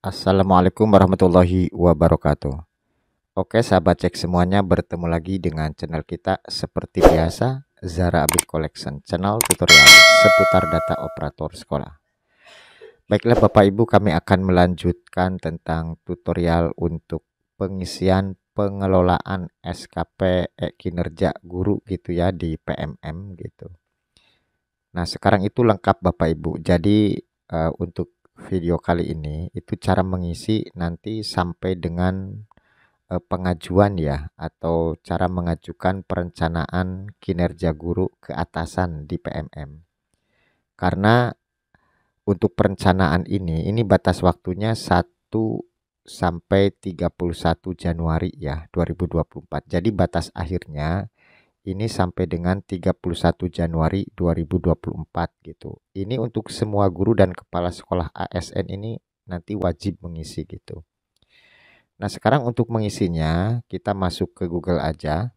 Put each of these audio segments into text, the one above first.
Assalamualaikum warahmatullahi wabarakatuh. Oke sahabat cek semuanya bertemu lagi dengan channel kita seperti biasa Zara Abid Collection channel tutorial seputar data operator sekolah. Baiklah Bapak Ibu kami akan melanjutkan tentang tutorial untuk pengisian pengelolaan SKP kinerja guru gitu ya di PMM gitu. Nah sekarang itu lengkap Bapak Ibu jadi uh, untuk video kali ini itu cara mengisi nanti sampai dengan eh, pengajuan ya atau cara mengajukan perencanaan kinerja guru ke atasan di PMM. Karena untuk perencanaan ini ini batas waktunya 1 sampai 31 Januari ya 2024. Jadi batas akhirnya ini sampai dengan 31 Januari 2024 gitu. Ini untuk semua guru dan kepala sekolah ASN ini nanti wajib mengisi gitu. Nah, sekarang untuk mengisinya kita masuk ke Google aja.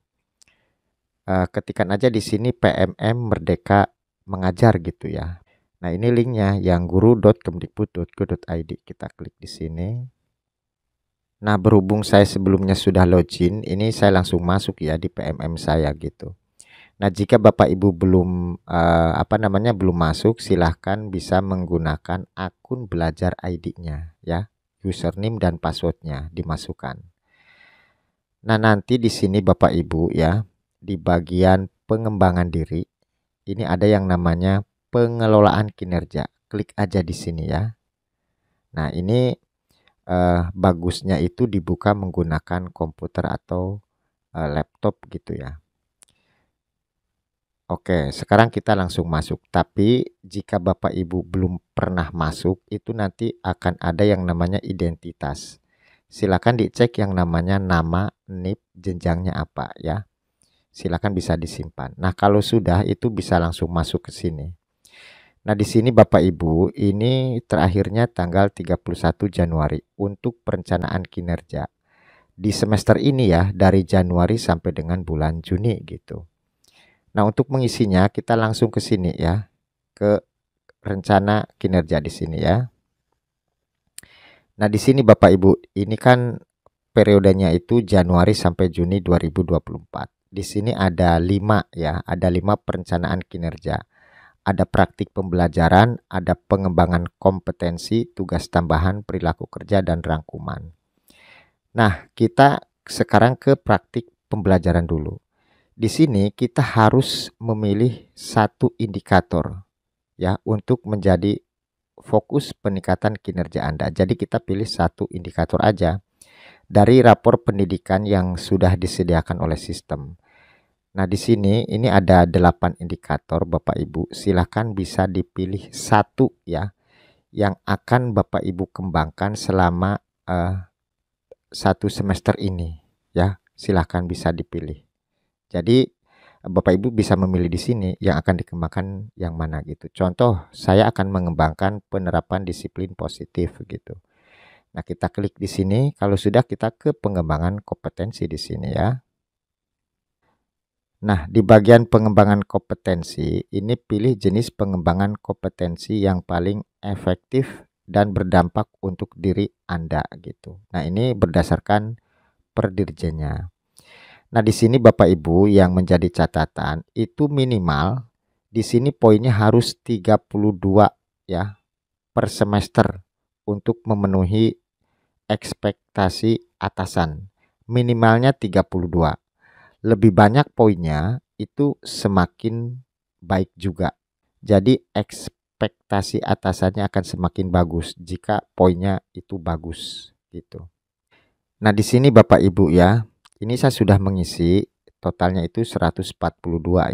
Eh, ketikan aja di sini PMM Merdeka Mengajar gitu ya. Nah, ini linknya yang guru.kemdikbud.go.id. Kita klik di sini. Nah, berhubung saya sebelumnya sudah login, ini saya langsung masuk ya di PMM saya gitu. Nah, jika Bapak Ibu belum eh, apa namanya belum masuk, silahkan bisa menggunakan akun belajar ID-nya ya, username dan passwordnya dimasukkan. Nah, nanti di sini Bapak Ibu ya, di bagian pengembangan diri, ini ada yang namanya pengelolaan kinerja. Klik aja di sini ya. Nah, ini eh, bagusnya itu dibuka menggunakan komputer atau eh, laptop gitu ya. Oke, sekarang kita langsung masuk. Tapi jika Bapak Ibu belum pernah masuk, itu nanti akan ada yang namanya identitas. Silakan dicek yang namanya nama, NIP, jenjangnya apa ya. Silakan bisa disimpan. Nah, kalau sudah itu bisa langsung masuk ke sini. Nah, di sini Bapak Ibu, ini terakhirnya tanggal 31 Januari untuk perencanaan kinerja. Di semester ini ya, dari Januari sampai dengan bulan Juni gitu. Nah, untuk mengisinya kita langsung ke sini ya, ke rencana kinerja di sini ya. Nah, di sini Bapak Ibu, ini kan periodenya itu Januari sampai Juni 2024. Di sini ada lima ya, ada lima perencanaan kinerja ada praktik pembelajaran, ada pengembangan kompetensi, tugas tambahan, perilaku kerja, dan rangkuman. Nah, kita sekarang ke praktik pembelajaran dulu. Di sini kita harus memilih satu indikator ya untuk menjadi fokus peningkatan kinerja Anda. Jadi kita pilih satu indikator aja dari rapor pendidikan yang sudah disediakan oleh sistem. Nah, di sini ini ada 8 indikator Bapak Ibu. Silahkan bisa dipilih satu ya yang akan Bapak Ibu kembangkan selama uh, satu semester ini ya. Silahkan bisa dipilih. Jadi Bapak Ibu bisa memilih di sini yang akan dikembangkan yang mana gitu. Contoh, saya akan mengembangkan penerapan disiplin positif gitu. Nah, kita klik di sini. Kalau sudah kita ke pengembangan kompetensi di sini ya. Nah, di bagian pengembangan kompetensi, ini pilih jenis pengembangan kompetensi yang paling efektif dan berdampak untuk diri Anda gitu. Nah, ini berdasarkan perdirjennya. Nah, di sini Bapak Ibu yang menjadi catatan itu minimal di sini poinnya harus 32 ya per semester untuk memenuhi ekspektasi atasan. Minimalnya 32 lebih banyak poinnya itu semakin baik juga. Jadi ekspektasi atasannya akan semakin bagus jika poinnya itu bagus gitu. Nah, di sini Bapak Ibu ya, ini saya sudah mengisi totalnya itu 142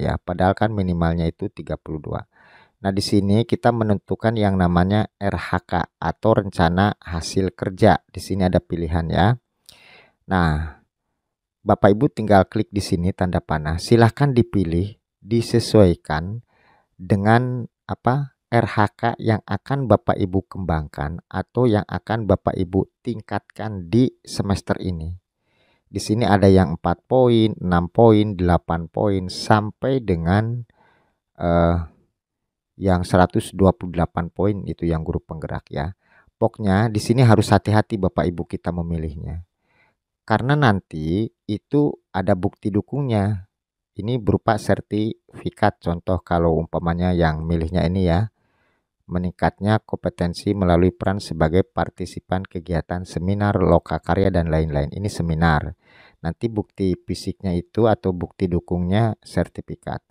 ya, padahal kan minimalnya itu 32. Nah, di sini kita menentukan yang namanya RHK atau rencana hasil kerja. Di sini ada pilihan ya. Nah, Bapak Ibu tinggal klik di sini tanda panah. Silahkan dipilih, disesuaikan dengan apa RHK yang akan Bapak Ibu kembangkan atau yang akan Bapak Ibu tingkatkan di semester ini. Di sini ada yang 4 poin, 6 poin, 8 poin sampai dengan eh, yang 128 poin itu yang guru penggerak ya. Pokoknya di sini harus hati-hati Bapak Ibu kita memilihnya. Karena nanti itu ada bukti dukungnya. Ini berupa sertifikat contoh kalau umpamanya yang milihnya ini ya. Meningkatnya kompetensi melalui peran sebagai partisipan kegiatan seminar, loka karya, dan lain-lain. Ini seminar. Nanti bukti fisiknya itu atau bukti dukungnya sertifikat.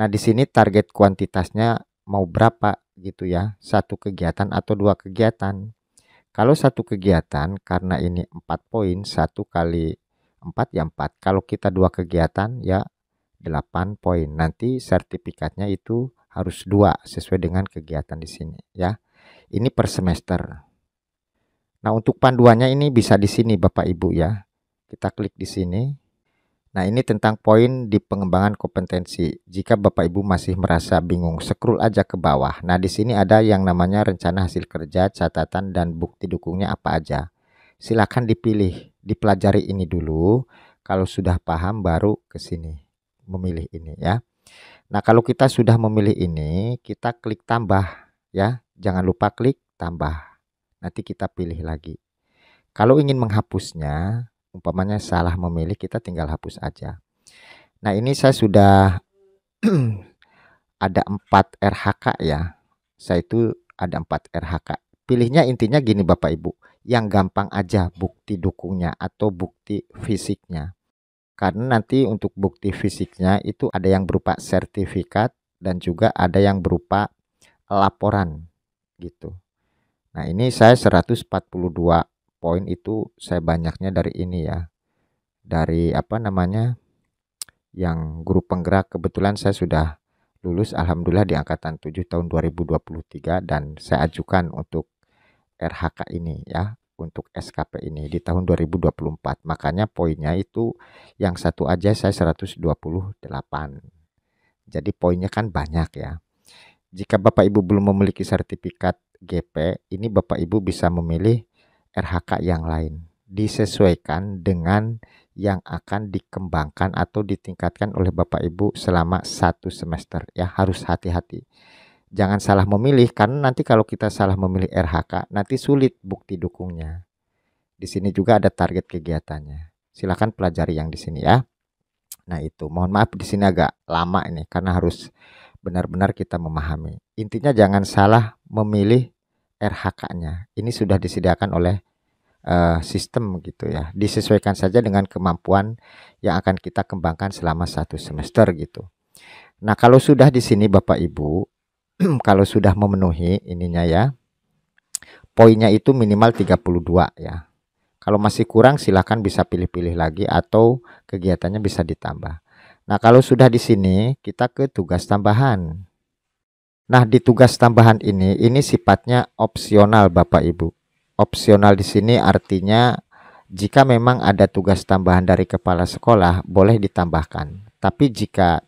Nah di sini target kuantitasnya mau berapa gitu ya. Satu kegiatan atau dua kegiatan. Kalau satu kegiatan karena ini 4 poin, satu kali 4 ya 4. Kalau kita dua kegiatan ya 8 poin. Nanti sertifikatnya itu harus dua sesuai dengan kegiatan di sini ya. Ini per semester. Nah, untuk panduannya ini bisa di sini Bapak Ibu ya. Kita klik di sini. Nah, ini tentang poin di pengembangan kompetensi. Jika Bapak Ibu masih merasa bingung, scroll aja ke bawah. Nah, di sini ada yang namanya rencana hasil kerja, catatan, dan bukti dukungnya apa aja. silahkan dipilih dipelajari ini dulu. Kalau sudah paham baru ke sini memilih ini ya. Nah, kalau kita sudah memilih ini, kita klik tambah ya. Jangan lupa klik tambah. Nanti kita pilih lagi. Kalau ingin menghapusnya, umpamanya salah memilih, kita tinggal hapus aja. Nah, ini saya sudah ada empat RHK ya. Saya itu ada empat RHK. Pilihnya intinya gini Bapak Ibu yang gampang aja bukti dukungnya atau bukti fisiknya. Karena nanti untuk bukti fisiknya itu ada yang berupa sertifikat dan juga ada yang berupa laporan gitu. Nah, ini saya 142 poin itu saya banyaknya dari ini ya. Dari apa namanya? yang guru penggerak kebetulan saya sudah lulus alhamdulillah di angkatan 7 tahun 2023 dan saya ajukan untuk RHK ini ya untuk SKP ini di tahun 2024. Makanya poinnya itu yang satu aja saya 128. Jadi poinnya kan banyak ya. Jika Bapak Ibu belum memiliki sertifikat GP, ini Bapak Ibu bisa memilih RHK yang lain. Disesuaikan dengan yang akan dikembangkan atau ditingkatkan oleh Bapak Ibu selama satu semester. Ya harus hati-hati jangan salah memilih karena nanti kalau kita salah memilih RHK nanti sulit bukti dukungnya. Di sini juga ada target kegiatannya. Silakan pelajari yang di sini ya. Nah itu mohon maaf di sini agak lama ini karena harus benar-benar kita memahami. Intinya jangan salah memilih RHK-nya. Ini sudah disediakan oleh uh, sistem gitu ya. Disesuaikan saja dengan kemampuan yang akan kita kembangkan selama satu semester gitu. Nah kalau sudah di sini Bapak Ibu kalau sudah memenuhi ininya ya poinnya itu minimal 32 ya kalau masih kurang silahkan bisa pilih-pilih lagi atau kegiatannya bisa ditambah nah kalau sudah di sini kita ke tugas tambahan nah di tugas tambahan ini ini sifatnya opsional Bapak Ibu opsional di sini artinya jika memang ada tugas tambahan dari kepala sekolah boleh ditambahkan tapi jika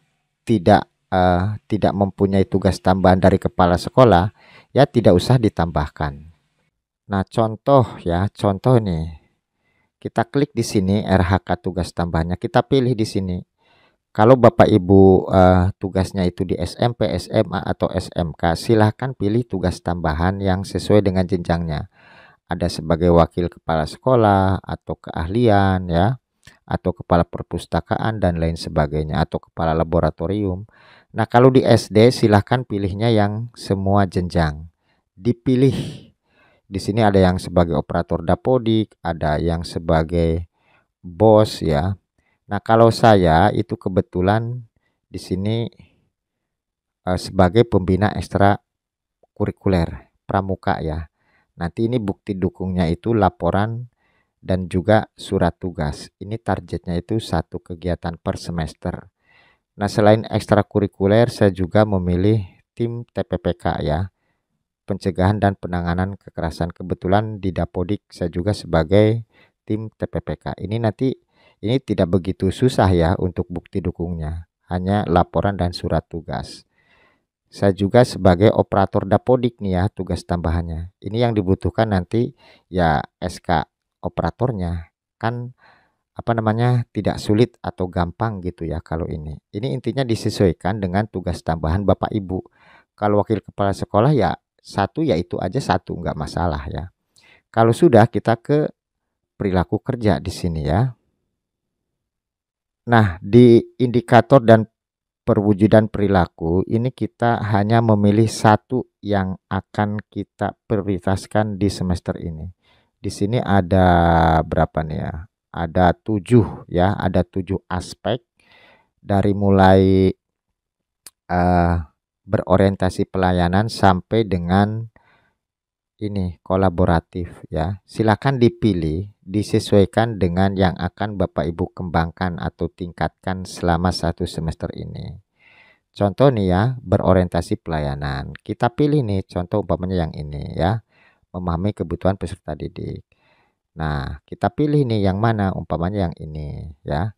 tidak uh, tidak mempunyai tugas tambahan dari kepala sekolah, ya tidak usah ditambahkan. Nah, contoh ya, contoh nih. Kita klik di sini RHK tugas tambahnya, kita pilih di sini. Kalau Bapak Ibu uh, tugasnya itu di SMP, SMA atau SMK, silahkan pilih tugas tambahan yang sesuai dengan jenjangnya. Ada sebagai wakil kepala sekolah atau keahlian ya atau kepala perpustakaan dan lain sebagainya atau kepala laboratorium. Nah, kalau di SD silahkan pilihnya yang semua jenjang. Dipilih. Di sini ada yang sebagai operator dapodik, ada yang sebagai bos ya. Nah, kalau saya itu kebetulan di sini eh, sebagai pembina ekstra kurikuler pramuka ya. Nanti ini bukti dukungnya itu laporan dan juga surat tugas. Ini targetnya itu satu kegiatan per semester. Nah, selain ekstrakurikuler, saya juga memilih tim TPPK ya, pencegahan dan penanganan kekerasan. Kebetulan di Dapodik saya juga sebagai tim TPPK. Ini nanti ini tidak begitu susah ya untuk bukti dukungnya, hanya laporan dan surat tugas. Saya juga sebagai operator Dapodik nih ya tugas tambahannya. Ini yang dibutuhkan nanti ya SK operatornya kan apa namanya tidak sulit atau gampang gitu ya kalau ini ini intinya disesuaikan dengan tugas tambahan bapak ibu kalau wakil kepala sekolah ya satu yaitu aja satu nggak masalah ya kalau sudah kita ke perilaku kerja di sini ya nah di indikator dan perwujudan perilaku ini kita hanya memilih satu yang akan kita prioritaskan di semester ini di sini ada berapa nih ya? Ada tujuh ya, ada tujuh aspek dari mulai uh, berorientasi pelayanan sampai dengan ini kolaboratif ya. Silakan dipilih, disesuaikan dengan yang akan Bapak Ibu kembangkan atau tingkatkan selama satu semester ini. Contoh nih ya, berorientasi pelayanan. Kita pilih nih contoh umpamanya yang ini ya memahami kebutuhan peserta didik. Nah, kita pilih nih yang mana, umpamanya yang ini ya.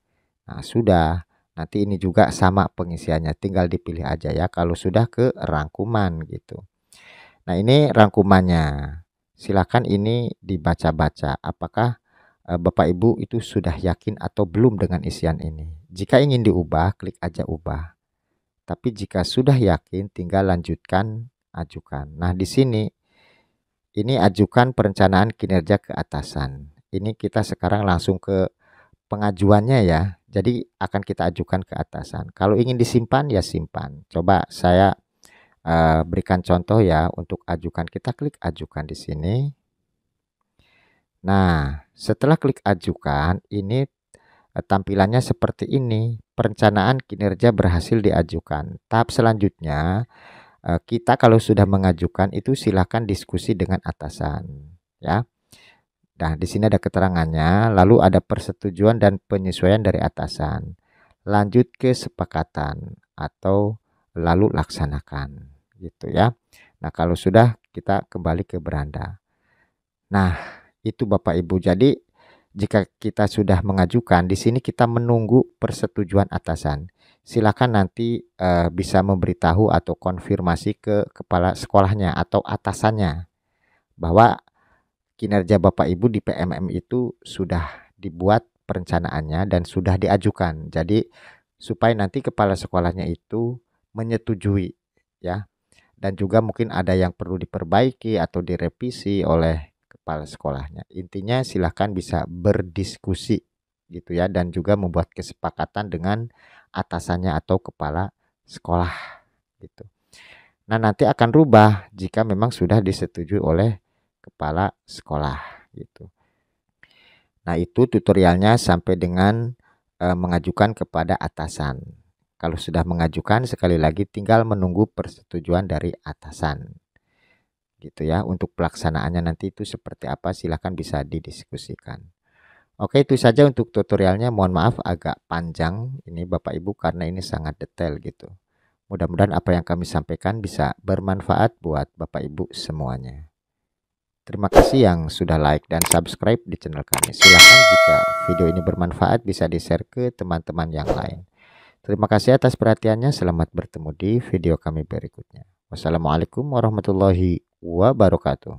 Nah, sudah. Nanti ini juga sama pengisiannya, tinggal dipilih aja ya kalau sudah ke rangkuman gitu. Nah, ini rangkumannya. Silakan ini dibaca-baca apakah e, Bapak Ibu itu sudah yakin atau belum dengan isian ini. Jika ingin diubah, klik aja ubah. Tapi jika sudah yakin, tinggal lanjutkan ajukan. Nah, di sini ini ajukan perencanaan kinerja ke atasan. Ini kita sekarang langsung ke pengajuannya ya. Jadi akan kita ajukan ke atasan. Kalau ingin disimpan ya simpan. Coba saya uh, berikan contoh ya untuk ajukan. Kita klik ajukan di sini. Nah, setelah klik ajukan ini eh, tampilannya seperti ini. Perencanaan kinerja berhasil diajukan. Tahap selanjutnya Eh, kita kalau sudah mengajukan itu silahkan diskusi dengan atasan ya. Nah, di sini ada keterangannya, lalu ada persetujuan dan penyesuaian dari atasan. Lanjut ke kesepakatan atau lalu laksanakan gitu ya. Nah, kalau sudah kita kembali ke beranda. Nah, itu Bapak Ibu. Jadi jika kita sudah mengajukan, di sini kita menunggu persetujuan atasan. Silakan nanti uh, bisa memberitahu atau konfirmasi ke kepala sekolahnya atau atasannya bahwa kinerja Bapak Ibu di PMM itu sudah dibuat perencanaannya dan sudah diajukan. Jadi supaya nanti kepala sekolahnya itu menyetujui ya. Dan juga mungkin ada yang perlu diperbaiki atau direvisi oleh kepala sekolahnya. Intinya silahkan bisa berdiskusi gitu ya dan juga membuat kesepakatan dengan atasannya atau kepala sekolah gitu. Nah, nanti akan rubah jika memang sudah disetujui oleh kepala sekolah gitu. Nah, itu tutorialnya sampai dengan e, mengajukan kepada atasan. Kalau sudah mengajukan sekali lagi tinggal menunggu persetujuan dari atasan gitu ya. Untuk pelaksanaannya nanti itu seperti apa silahkan bisa didiskusikan. Oke itu saja untuk tutorialnya. Mohon maaf agak panjang ini Bapak Ibu karena ini sangat detail gitu. Mudah-mudahan apa yang kami sampaikan bisa bermanfaat buat Bapak Ibu semuanya. Terima kasih yang sudah like dan subscribe di channel kami. Silahkan jika video ini bermanfaat bisa di-share ke teman-teman yang lain. Terima kasih atas perhatiannya. Selamat bertemu di video kami berikutnya. Wassalamualaikum warahmatullahi wabarakatuh.